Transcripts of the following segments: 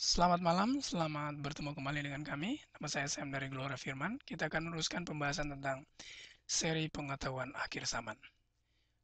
Selamat malam, selamat bertemu kembali dengan kami. Nama saya Sam dari Gelora Firman. Kita akan meneruskan pembahasan tentang seri pengetahuan akhir zaman.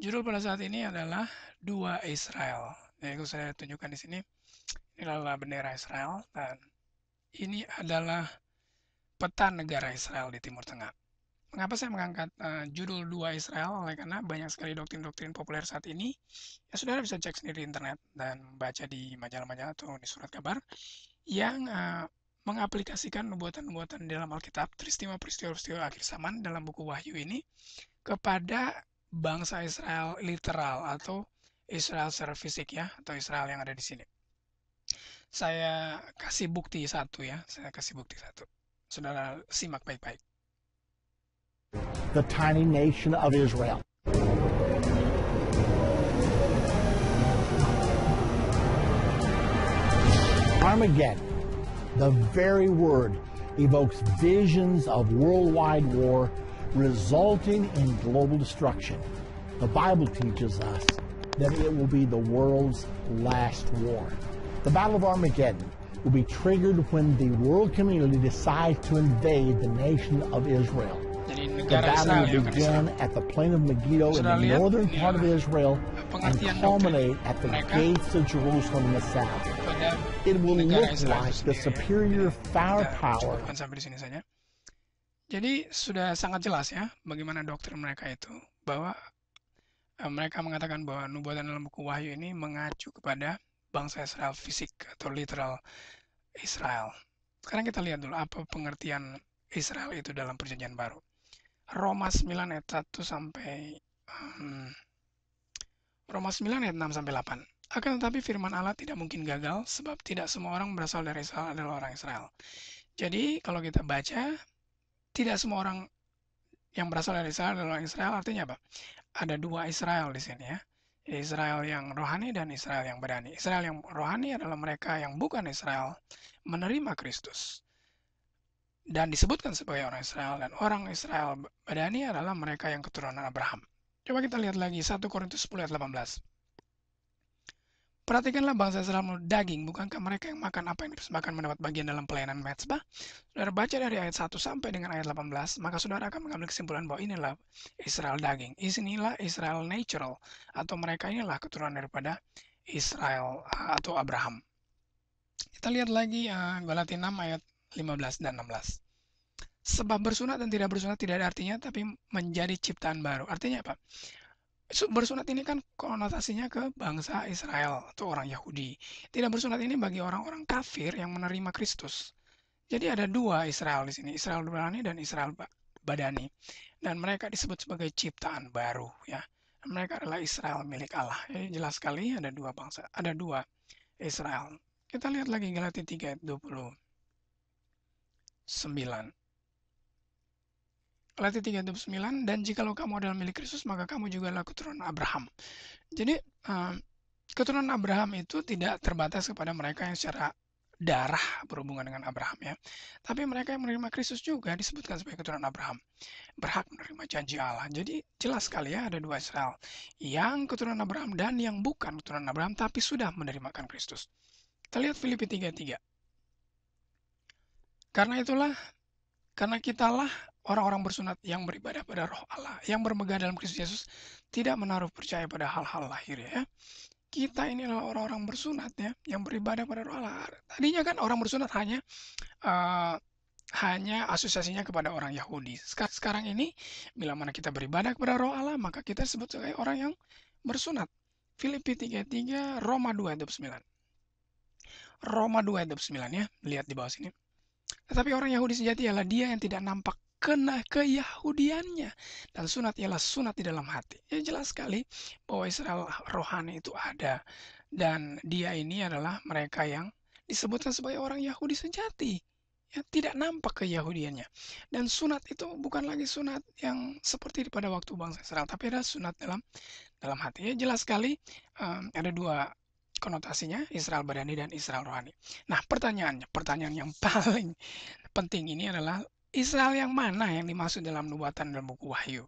Judul pada saat ini adalah Dua Israel. Nah, Yaitu saya tunjukkan di sini, ini adalah bendera Israel dan ini adalah peta negara Israel di Timur Tengah. Mengapa saya mengangkat uh, judul dua Israel? Oleh karena banyak sekali doktrin-doktrin populer saat ini, ya saudara bisa cek sendiri di internet dan baca di majalah-majalah atau di surat kabar yang uh, mengaplikasikan nubuatan-nubuatan dalam Alkitab, peristiwa peristiwa akhir zaman dalam buku Wahyu ini kepada bangsa Israel literal atau Israel secara fisik ya, atau Israel yang ada di sini. Saya kasih bukti satu ya, saya kasih bukti satu. Saudara simak baik-baik. the tiny nation of Israel. Armageddon, the very word, evokes visions of worldwide war resulting in global destruction. The Bible teaches us that it will be the world's last war. The Battle of Armageddon will be triggered when the world community decides to invade the nation of Israel. The battle will begin at the plain of Megiddo in the northern part of Israel and culminate at the gates of Jerusalem in the south. It will look like the superior firepower. Jadi sudah sangat jelas ya bagaimana doktrin mereka itu bahwa eh, mereka mengatakan bahwa nubuatan dalam buku Wahyu ini mengacu kepada bangsa Israel fisik atau literal Israel. Sekarang kita lihat dulu apa pengertian Israel itu dalam perjanjian baru. Roma 9 ayat 1 sampai um, Roma 9 ayat 6 sampai 8. Akan tetapi firman Allah tidak mungkin gagal sebab tidak semua orang berasal dari Israel adalah orang Israel. Jadi kalau kita baca tidak semua orang yang berasal dari Israel adalah orang Israel artinya apa? Ada dua Israel di sini ya. Israel yang rohani dan Israel yang berani. Israel yang rohani adalah mereka yang bukan Israel menerima Kristus dan disebutkan sebagai orang Israel dan orang Israel badani adalah mereka yang keturunan Abraham. Coba kita lihat lagi 1 Korintus 10 ayat 18. Perhatikanlah bangsa Israel menurut daging, bukankah mereka yang makan apa yang dipersembahkan mendapat bagian dalam pelayanan Metzbah? Saudara baca dari ayat 1 sampai dengan ayat 18, maka saudara akan mengambil kesimpulan bahwa inilah Israel daging. Inilah Israel natural, atau mereka inilah keturunan daripada Israel atau Abraham. Kita lihat lagi uh, Galatia 6 ayat 15, dan 16. Sebab bersunat dan tidak bersunat tidak ada artinya, tapi menjadi ciptaan baru. Artinya apa? bersunat ini kan konotasinya ke bangsa Israel atau orang Yahudi. Tidak bersunat ini bagi orang-orang kafir yang menerima Kristus. Jadi ada dua Israel di sini, Israel Ibrani dan Israel Badani. Dan mereka disebut sebagai ciptaan baru ya. Mereka adalah Israel milik Allah. Jadi jelas sekali ada dua bangsa, ada dua Israel. Kita lihat lagi Galatia 3 ayat 20. Galati 3 ayat 9, dan jika lo kamu adalah milik Kristus maka kamu juga adalah keturunan Abraham. Jadi eh, keturunan Abraham itu tidak terbatas kepada mereka yang secara darah berhubungan dengan Abraham ya. Tapi mereka yang menerima Kristus juga disebutkan sebagai keturunan Abraham. Berhak menerima janji Allah. Jadi jelas sekali ya ada dua Israel. Yang keturunan Abraham dan yang bukan keturunan Abraham tapi sudah menerimakan Kristus. Kita lihat Filipi 3.3. Karena itulah, karena kitalah orang-orang bersunat yang beribadah pada roh Allah, yang bermegah dalam Kristus Yesus, tidak menaruh percaya pada hal-hal lahir ya. Kita ini adalah orang-orang bersunat ya, yang beribadah pada roh Allah. Tadinya kan orang bersunat hanya uh, hanya asosiasinya kepada orang Yahudi. Sekarang ini, bila mana kita beribadah kepada roh Allah, maka kita sebut sebagai orang yang bersunat. Filipi 33, Roma 2 ayat 9. Roma 2 ayat 9 ya, lihat di bawah sini. Tetapi orang Yahudi sejati ialah dia yang tidak nampak kena keyahudiannya dan sunat ialah sunat di dalam hati. Ya jelas sekali bahwa Israel rohani itu ada dan dia ini adalah mereka yang disebutkan sebagai orang Yahudi sejati. Ya, tidak nampak keyahudiannya. Dan sunat itu bukan lagi sunat yang seperti pada waktu bangsa Israel, tapi ada sunat dalam dalam hati. Ya, jelas sekali um, ada dua konotasinya Israel badani dan Israel rohani. Nah, pertanyaannya, pertanyaan yang paling penting ini adalah Israel yang mana yang dimaksud dalam nubuatan dalam buku Wahyu?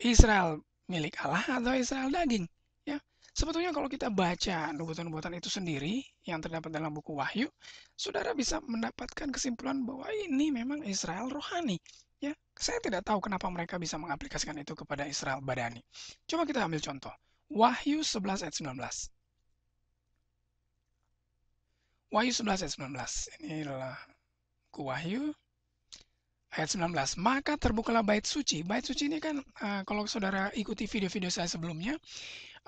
Israel milik Allah atau Israel daging? Ya, sebetulnya kalau kita baca nubuatan-nubuatan itu sendiri yang terdapat dalam buku Wahyu, saudara bisa mendapatkan kesimpulan bahwa ini memang Israel rohani. Ya, saya tidak tahu kenapa mereka bisa mengaplikasikan itu kepada Israel badani. Coba kita ambil contoh. Wahyu 11 ayat 19. Wahyu 11 ayat 19. Inilah ku Wahyu ayat 19. Maka terbukalah bait suci. Bait suci ini kan eh, kalau saudara ikuti video-video saya sebelumnya,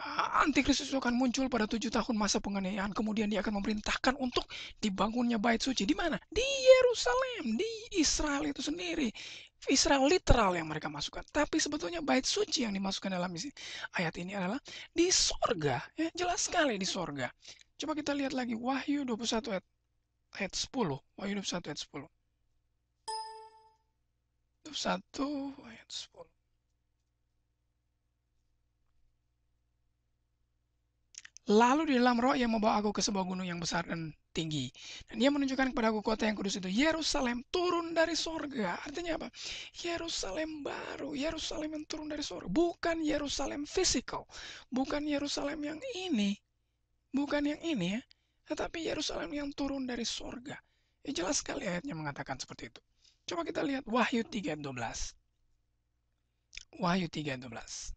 eh, antikristus akan muncul pada tujuh tahun masa penganiayaan. Kemudian dia akan memerintahkan untuk dibangunnya bait suci. Di mana? Di Yerusalem, di Israel itu sendiri. Israel literal yang mereka masukkan. Tapi sebetulnya bait suci yang dimasukkan dalam ayat ini adalah di sorga. Ya, jelas sekali di sorga. Coba kita lihat lagi Wahyu 21 ayat, ayat 10. Wahyu 21 ayat 10. 21 ayat 10. Lalu di dalam roh ia membawa aku ke sebuah gunung yang besar dan tinggi. Dan ia menunjukkan kepada aku kota yang kudus itu. Yerusalem turun dari sorga. Artinya apa? Yerusalem baru. Yerusalem yang turun dari sorga. Bukan Yerusalem fisikal. Bukan Yerusalem yang ini. Bukan yang ini ya, tetapi Yerusalem yang turun dari surga. Ya, jelas sekali ayatnya mengatakan seperti itu. Coba kita lihat Wahyu 3.12. Wahyu 3.12.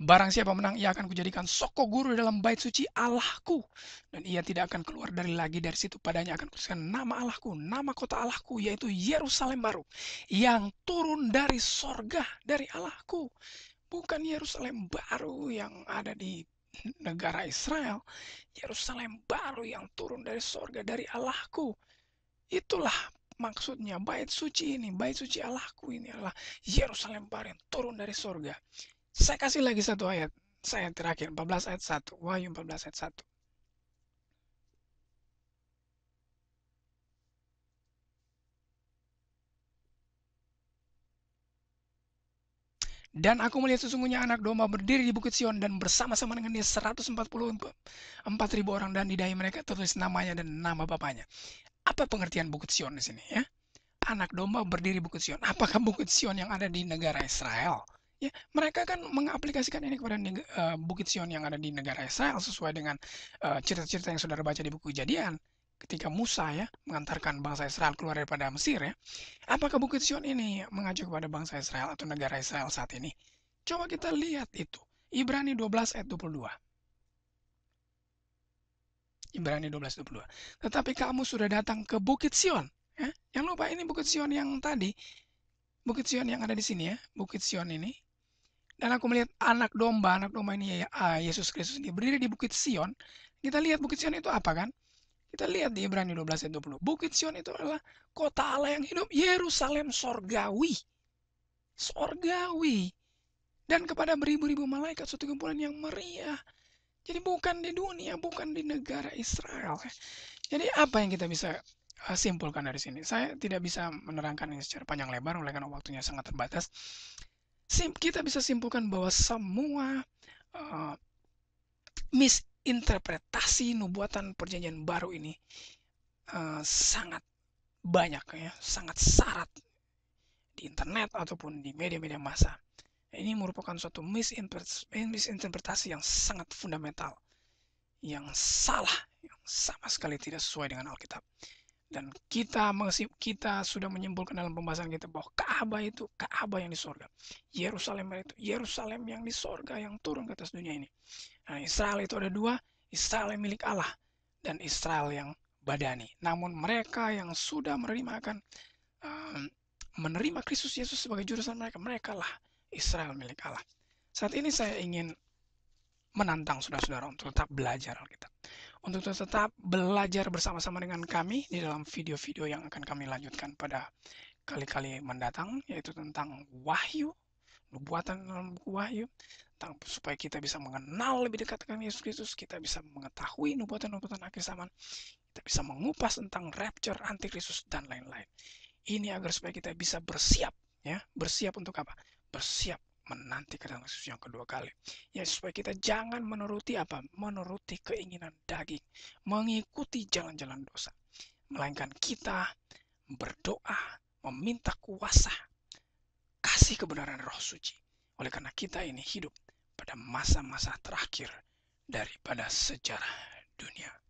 Barang siapa menang, ia akan kujadikan soko guru dalam bait suci Allahku. Dan ia tidak akan keluar dari lagi dari situ. Padanya akan kutuliskan nama Allahku, nama kota Allahku, yaitu Yerusalem baru. Yang turun dari sorga dari Allahku. Bukan Yerusalem baru yang ada di negara Israel. Yerusalem baru yang turun dari sorga dari Allahku. Itulah maksudnya bait suci ini, bait suci Allahku ini adalah Yerusalem baru yang turun dari sorga. Saya kasih lagi satu ayat. Saya yang terakhir, 14 ayat 1. Wahyu 14 ayat 1. Dan aku melihat sesungguhnya anak domba berdiri di bukit Sion dan bersama-sama dengan dia 144 ribu orang dan di dahi mereka tertulis namanya dan nama bapaknya. Apa pengertian bukit Sion di sini ya? Anak domba berdiri bukit Sion. Apakah bukit Sion yang ada di negara Israel? ya mereka kan mengaplikasikan ini kepada uh, Bukit Sion yang ada di negara Israel sesuai dengan eh, cerita-cerita uh, yang saudara baca di buku Kejadian ketika Musa ya mengantarkan bangsa Israel keluar daripada Mesir ya. Apakah Bukit Sion ini mengajak kepada bangsa Israel atau negara Israel saat ini? Coba kita lihat itu. Ibrani 12 ayat 22. Ibrani 12 ayat 22. Tetapi kamu sudah datang ke Bukit Sion. Ya. yang lupa ini Bukit Sion yang tadi. Bukit Sion yang ada di sini ya. Bukit Sion ini dan aku melihat anak domba, anak domba ini ya ah, Yesus Kristus ini berdiri di Bukit Sion. Kita lihat Bukit Sion itu apa kan? Kita lihat di Ibrani 12 ayat 20. Bukit Sion itu adalah kota Allah yang hidup, Yerusalem sorgawi. Sorgawi. Dan kepada beribu-ribu malaikat suatu kumpulan yang meriah. Jadi bukan di dunia, bukan di negara Israel. Jadi apa yang kita bisa ah, simpulkan dari sini. Saya tidak bisa menerangkan ini secara panjang lebar oleh karena waktunya sangat terbatas sim kita bisa simpulkan bahwa semua uh, misinterpretasi nubuatan perjanjian baru ini uh, sangat banyak ya, sangat syarat di internet ataupun di media-media massa. Ini merupakan suatu misinterpretasi yang sangat fundamental, yang salah, yang sama sekali tidak sesuai dengan Alkitab dan kita kita sudah menyimpulkan dalam pembahasan kita bahwa Ka'bah itu Ka'bah yang di sorga Yerusalem itu Yerusalem yang di sorga yang turun ke atas dunia ini nah, Israel itu ada dua Israel yang milik Allah dan Israel yang badani namun mereka yang sudah menerima akan um, menerima Kristus Yesus sebagai jurusan mereka mereka lah Israel milik Allah saat ini saya ingin menantang saudara-saudara untuk tetap belajar Alkitab untuk tetap belajar bersama-sama dengan kami di dalam video-video yang akan kami lanjutkan pada kali-kali mendatang, yaitu tentang wahyu, nubuatan dalam buku wahyu, tentang supaya kita bisa mengenal lebih dekat dengan Yesus Kristus, kita bisa mengetahui nubuatan-nubuatan akhir zaman, kita bisa mengupas tentang rapture, antikristus, dan lain-lain. Ini agar supaya kita bisa bersiap, ya, bersiap untuk apa? Bersiap menanti kedatangan Kristus yang kedua kali. Ya supaya kita jangan menuruti apa? Menuruti keinginan daging, mengikuti jalan-jalan dosa. Melainkan kita berdoa, meminta kuasa, kasih kebenaran roh suci. Oleh karena kita ini hidup pada masa-masa terakhir daripada sejarah dunia.